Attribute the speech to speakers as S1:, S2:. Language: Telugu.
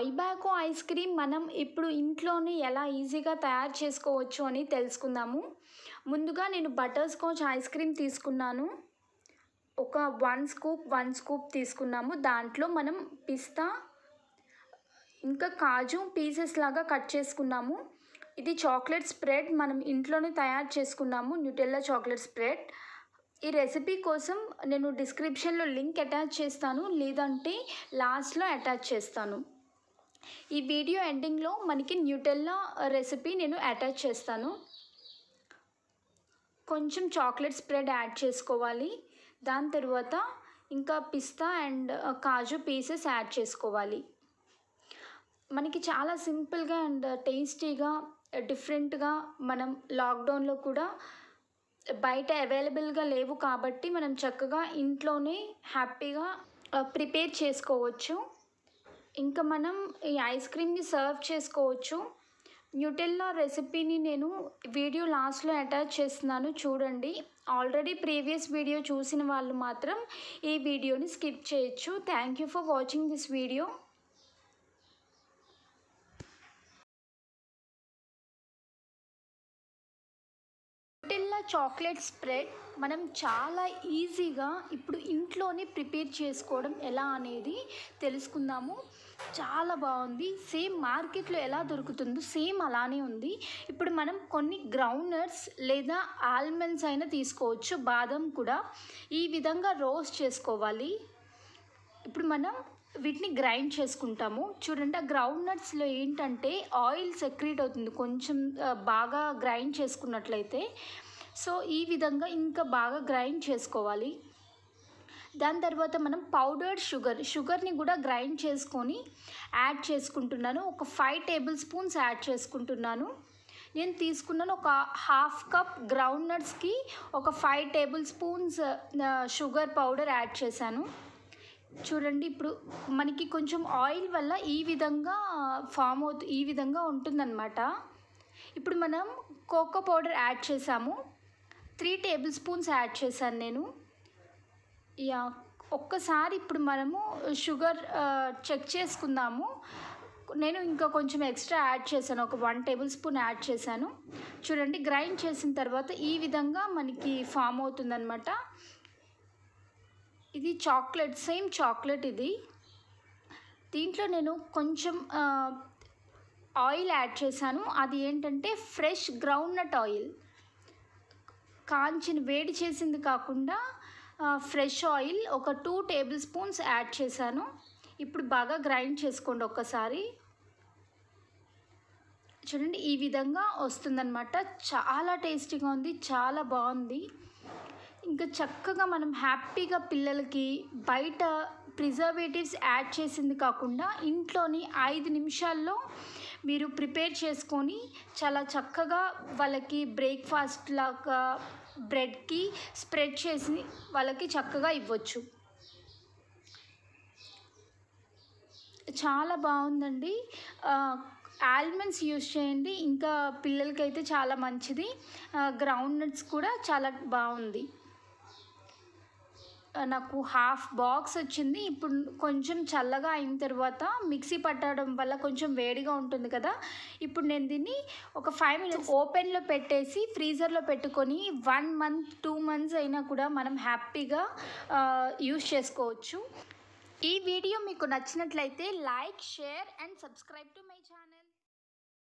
S1: ఐబాకో ఐస్ క్రీమ్ మనం ఇప్పుడు ఇంట్లోనే ఎలా ఈజీగా తయారు చేసుకోవచ్చు అని తెలుసుకుందాము ముందుగా నేను బటర్ స్కాచ్ ఐస్ క్రీమ్ తీసుకున్నాను ఒక వన్ స్కూప్ వన్ స్కూప్ తీసుకున్నాము దాంట్లో మనం పిస్తా ఇంకా కాజు పీసెస్ లాగా కట్ చేసుకున్నాము ఇది చాక్లెట్ స్ప్రెడ్ మనం ఇంట్లోనే తయారు చేసుకున్నాము న్యూటెల్లా చాక్లెట్ స్ప్రెడ్ ఈ రెసిపీ కోసం నేను డిస్క్రిప్షన్లో లింక్ అటాచ్ చేస్తాను లేదంటే లాస్ట్లో అటాచ్ చేస్తాను ఈ వీడియో ఎండింగ్లో మనకి న్యూటెల్లా రెసిపీ నేను అటాచ్ చేస్తాను కొంచెం చాక్లెట్ స్ప్రెడ్ యాడ్ చేసుకోవాలి దాని తర్వాత ఇంకా పిస్తా అండ్ కాజు పీసెస్ యాడ్ చేసుకోవాలి మనకి చాలా సింపుల్గా అండ్ టేస్టీగా డిఫరెంట్గా మనం లాక్డౌన్లో కూడా బయట అవైలబుల్గా లేవు కాబట్టి మనం చక్కగా ఇంట్లోనే హ్యాపీగా ప్రిపేర్ చేసుకోవచ్చు ఇంకా మనం ఈ ఐస్ క్రీమ్ని సర్వ్ చేసుకోవచ్చు న్యూటెల్లా రెసిపీని నేను వీడియో లాస్ట్లో అటాచ్ చేస్తున్నాను చూడండి ఆల్రెడీ ప్రీవియస్ వీడియో చూసిన వాళ్ళు మాత్రం ఈ వీడియోని స్కిప్ చేయొచ్చు thank you for watching this video Nutella chocolate spread మనం చాలా ఈజీగా ఇప్పుడు ఇంట్లోనే ప్రిపేర్ చేసుకోవడం ఎలా అనేది తెలుసుకుందాము చాలా బాగుంది సేమ్ మార్కెట్లో ఎలా దొరుకుతుందో సేమ్ అలానే ఉంది ఇప్పుడు మనం కొన్ని గ్రౌండ్నట్స్ లేదా ఆల్మండ్స్ అయినా తీసుకోవచ్చు బాదం కూడా ఈ విధంగా రోస్ట్ చేసుకోవాలి ఇప్పుడు మనం వీటిని గ్రైండ్ చేసుకుంటాము చూడండి ఆ గ్రౌండ్ నట్స్లో ఏంటంటే ఆయిల్ సెక్రీట్ అవుతుంది కొంచెం బాగా గ్రైండ్ చేసుకున్నట్లయితే సో ఈ విధంగా ఇంకా బాగా గ్రైండ్ చేసుకోవాలి దాని తర్వాత మనం పౌడర్డ్ షుగర్ షుగర్ని కూడా గ్రైండ్ చేసుకొని యాడ్ చేసుకుంటున్నాను ఒక ఫైవ్ టేబుల్ స్పూన్స్ యాడ్ చేసుకుంటున్నాను నేను తీసుకున్నాను ఒక హాఫ్ కప్ గ్రౌండ్ నట్స్కి ఒక five tablespoons sugar powder add చేశాను చూడండి ఇప్పుడు మనకి కొంచెం ఆయిల్ వల్ల ఈ విధంగా ఫామ్ అవుతు ఈ విధంగా ఉంటుందన్నమాట ఇప్పుడు మనం కోకో పౌడర్ యాడ్ చేసాము త్రీ టేబుల్ స్పూన్స్ యాడ్ చేశాను నేను యా ఒక్కసారి ఇప్పుడు మనము షుగర్ చెక్ చేసుకుందాము నేను ఇంకా కొంచెం ఎక్స్ట్రా యాడ్ చేశాను ఒక వన్ టేబుల్ స్పూన్ యాడ్ చేశాను చూడండి గ్రైండ్ చేసిన తర్వాత ఈ విధంగా మనకి ఫామ్ అవుతుందన్నమాట ఇది చాక్లెట్ సేమ్ చాక్లెట్ ఇది దీంట్లో నేను కొంచెం ఆయిల్ యాడ్ చేశాను అది ఏంటంటే ఫ్రెష్ గ్రౌండ్ నట్ ఆయిల్ కాంచిన వేడి చేసింది కాకుండా ఫ్రెష్ ఆయిల్ ఒక టూ టేబుల్ స్పూన్స్ యాడ్ చేశాను ఇప్పుడు బాగా గ్రైండ్ చేసుకోండి ఒక్కసారి చూడండి ఈ విధంగా వస్తుందన్నమాట చాలా టేస్టీగా ఉంది చాలా బాగుంది ఇంకా చక్కగా మనం హ్యాపీగా పిల్లలకి బయట ప్రిజర్వేటివ్స్ యాడ్ చేసింది కాకుండా ఇంట్లోని ఐదు నిమిషాల్లో మీరు ప్రిపేర్ చేసుకొని చాలా చక్కగా వాళ్ళకి బ్రేక్ఫాస్ట్ లాగా బ్రెడ్కి స్ప్రెడ్ చేసి వాళ్ళకి చక్కగా ఇవ్వచ్చు చాలా బాగుందండి ఆల్మండ్స్ యూజ్ చేయండి ఇంకా పిల్లలకైతే చాలా మంచిది గ్రౌండ్ నట్స్ కూడా చాలా బాగుంది నాకు హాఫ్ బాక్స్ వచ్చింది ఇప్పుడు కొంచెం చల్లగా అయిన తర్వాత మిక్సీ పట్టడం వల్ల కొంచెం వేడిగా ఉంటుంది కదా ఇప్పుడు నేను దీన్ని ఒక ఫైవ్ మినిట్స్ ఓపెన్లో పెట్టేసి ఫ్రీజర్లో పెట్టుకొని వన్ మంత్ టూ మంత్స్ అయినా కూడా మనం హ్యాపీగా యూస్ చేసుకోవచ్చు ఈ వీడియో మీకు నచ్చినట్లయితే like share and subscribe to my channel